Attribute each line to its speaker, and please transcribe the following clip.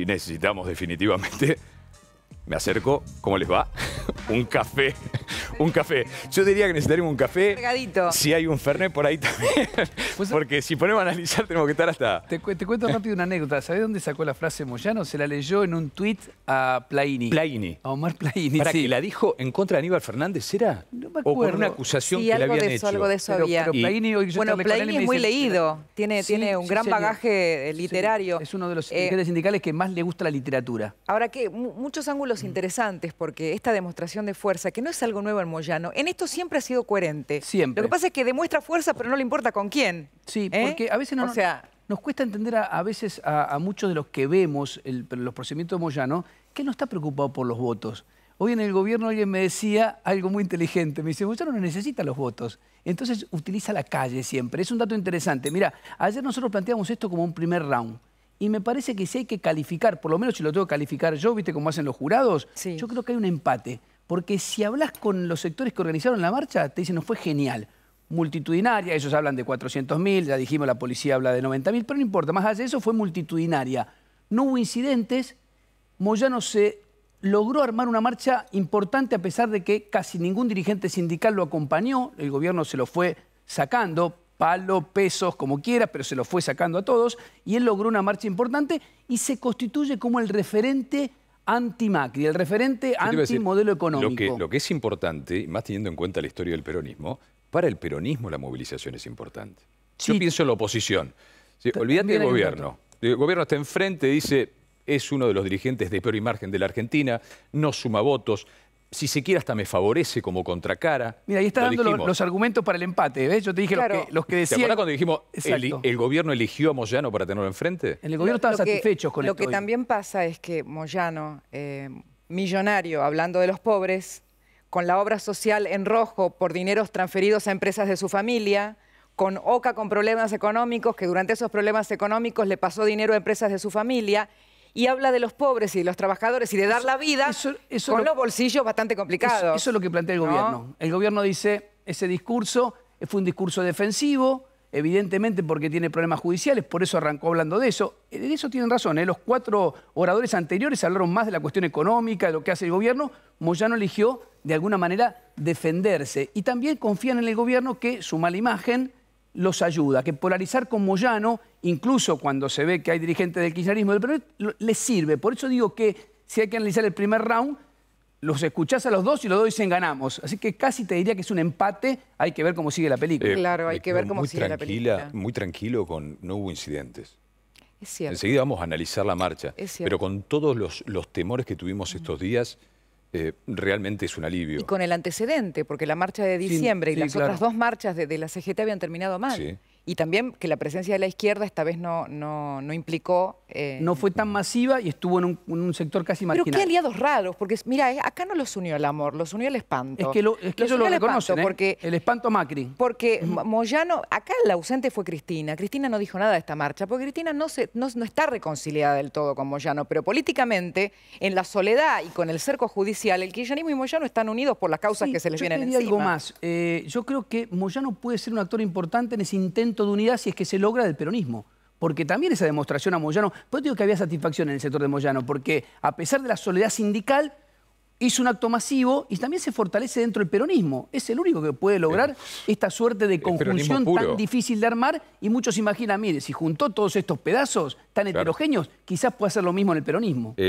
Speaker 1: y necesitamos definitivamente, me acerco, ¿cómo les va? un café un café. Yo diría que necesitaríamos un café.
Speaker 2: pegadito. Si
Speaker 1: hay un Fernet por ahí también. Pues, porque si ponemos a analizar, tenemos que estar hasta. Te, cuento
Speaker 3: rápido una anécdota. ¿Sabés dónde sacó la frase Moyano? Se la leyó en un tuit a Plaini. Plaini. A Omar Plaini. ¿Para que la dijo
Speaker 1: en contra de Aníbal Fernández? ¿Era? No me acuerdo. O por una acusación que le habían hecho. Algo de eso había. Pero Plaini,
Speaker 2: bueno, Plaini es muy leído. Tiene, tiene un gran bagaje eh, literario. es uno de los eh,
Speaker 3: sindicales que más le gusta la literatura.
Speaker 2: Ahora que muchos ángulos mm. interesantes, porque esta demostración de fuerza, que no es algo nuevo en Moyano. En esto siempre ha sido coherente. Lo que pasa es que demuestra fuerza, pero no le importa con quién. Sí, ¿Eh? porque a veces
Speaker 3: nos cuesta entender a, veces a, muchos de los que vemos los procedimientos de Moyano que no está preocupado por los votos. Hoy en el gobierno alguien me decía algo muy inteligente. Me dice, Moyano no necesita los votos. Entonces utiliza la calle siempre. Es un dato interesante. Mira, ayer nosotros planteamos esto como un primer round. Y me parece que si hay que calificar, por lo menos si lo tengo que calificar yo, ¿viste cómo hacen los jurados? Yo creo que hay un empate. Porque si hablas con los sectores que organizaron la marcha, te dicen, no fue genial, multitudinaria, ellos hablan de 400.000, ya dijimos, la policía habla de 90.000, pero no importa, más allá de eso fue multitudinaria. No hubo incidentes, Moyano se logró armar una marcha importante a pesar de que casi ningún dirigente sindical lo acompañó, el gobierno se lo fue sacando, palo, pesos, como quieras pero se lo fue sacando a todos, y él logró una marcha importante y se constituye como el referente anti-Macri, el referente anti-modelo económico.
Speaker 1: Lo que, es importante, más teniendo en cuenta la historia del peronismo, para el peronismo la movilización es importante. Yo pienso en la oposición. olvídate del gobierno. El gobierno está enfrente, dice, es uno de los dirigentes de peor imagen de la Argentina, no suma votos, si se quiere, hasta me favorece como contracara. Mira,
Speaker 3: ahí está dando los, argumentos para el empate, ¿ves? Yo te dije los, que, los decían... cuando
Speaker 1: dijimos, el, gobierno eligió a Moyano para tenerlo enfrente?
Speaker 3: el gobierno estaban satisfechos
Speaker 2: con Lo que también pasa es que Moyano, eh, millonario, hablando de los pobres, con la obra social en rojo por dineros transferidos a empresas de su familia, con OCA con problemas económicos, que durante esos problemas económicos le pasó dinero a empresas de su familia, y habla de los pobres y de los trabajadores y de dar la vida con los bolsillos bastante complicados.
Speaker 3: Eso, es lo que plantea el gobierno. El gobierno dice, ese discurso fue un discurso defensivo, evidentemente porque tiene problemas judiciales, por eso arrancó hablando de eso. Eh, de eso tienen razón, ¿eh? los cuatro oradores anteriores hablaron más de la cuestión económica, de lo que hace el gobierno. Moyano eligió, de alguna manera, defenderse. Y también confían en el gobierno que su mala imagen los ayuda, que polarizar con Moyano, incluso cuando se ve que hay dirigentes del kirchnerismo del les sirve. Por eso digo que si hay que analizar el primer round, los escuchás a los dos y los dos dicen ganamos. Así que casi te diría que es un empate,
Speaker 1: hay que ver cómo sigue la película.
Speaker 2: Eh, claro, hay que eh, ver cómo
Speaker 1: sigue la película. Muy tranquilo con no hubo incidentes. Es cierto. Enseguida vamos a analizar la marcha. Pero con todos los, los temores que tuvimos estos días... Eh, realmente es un alivio. Y
Speaker 2: con el antecedente, porque la marcha de diciembre y las otras dos marchas de, la CGT habían terminado mal. Y también que la presencia de la izquierda esta vez no, no, no implicó eh, no
Speaker 3: fue tan masiva y estuvo en un, sector casi marginal. Pero qué
Speaker 2: aliados raros, porque mira, eh, acá no los unió el amor, los unió el espanto. Es que, lo, que lo ¿eh? porque, el espanto Macri. Porque Moyano, acá la ausente fue Cristina. Cristina no dijo nada de esta marcha, porque Cristina no, se, no, está reconciliada del todo con Moyano, pero políticamente, en la soledad y con el cerco judicial, el kirchnerismo y Moyano están unidos por las causas que se les vienen encima. algo más.
Speaker 3: yo creo que Moyano puede ser un actor importante en ese intento de unidad si es que se logra del peronismo porque también esa demostración a Moyano, pues digo que había satisfacción en el sector de Moyano, porque a pesar de la soledad sindical, hizo un acto masivo y también se fortalece dentro del peronismo. Es el único que puede lograr esta suerte de eh, conjunción tan difícil de armar y muchos imaginan, mire, si juntó todos estos pedazos tan heterogéneos, quizás pueda hacer lo mismo en el peronismo. Eh,